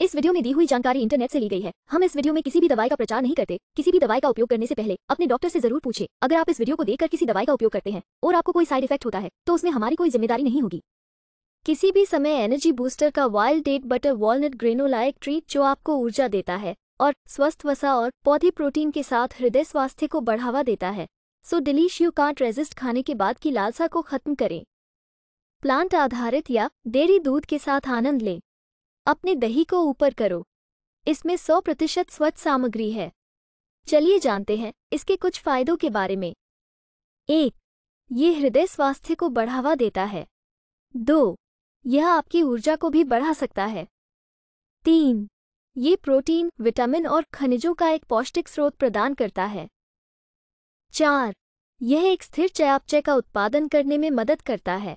इस वीडियो में दी हुई जानकारी इंटरनेट से ली गई है हम इस वीडियो में किसी भी दवाई का प्रचार नहीं करते किसी भी दवाई का उपयोग करने से पहले अपने डॉक्टर से जरूर पूछे अगर आप इस वीडियो को देखकर किसी दवाई का उपयोग करते हैं और आपको कोई साइड इफेक्ट होता है तो उसमें हमारी कोई जिम्मेदारी नहीं होगी किसी भी समय एनर्जी बूस्टर का wild date butter walnut granola एक ट्रीट जो आपको ऊर्जा देता है और स्वस्थ वसा और पौधे प्रोटीन के साथ हृदय स्वास्थ्य को बढ़ावा देता है so delish you can't resist खाने के बाद की लालसा को खत्म करें प्लांट आधारित या डेयरी दूध के साथ आनंद लें अपने दही को ऊपर करो इसमें 100 प्रतिशत स्वच्छ सामग्री है चलिए जानते हैं इसके कुछ फायदों के बारे में एक ये हृदय स्वास्थ्य को बढ़ावा देता है दो यह आपकी ऊर्जा को भी बढ़ा सकता है तीन ये प्रोटीन विटामिन और खनिजों का एक पौष्टिक स्रोत प्रदान करता है चार यह एक स्थिर चयापचय का उत्पादन करने में मदद करता है